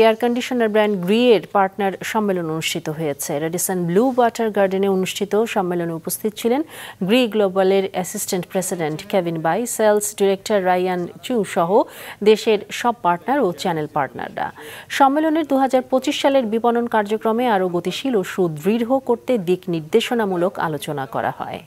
air conditioner brand গ্রিয়ের partner সম্মেলন অনুষ্ঠিত হয়েছে রেডিসন ব্লু ওয়াটার গার্ডেনে অনুষ্ঠিত সম্মেলনে উপস্থিত ছিলেন গ্রি গ্লোবালের assistant president Kevin Bai sales director Ryan Chu সহ দেশের সব পার্টনার ও চ্যানেল পার্টনাররা সম্মেলনের দু সালের বিপণন কার্যক্রমে আরও গতিশীল ও সুদৃঢ় করতে দিক নির্দেশনামূলক আলোচনা করা হয়